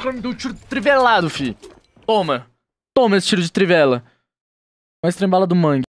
cara me deu um tiro trivelado, fi. Toma. Toma esse tiro de trivela. Mais trembala do mangue.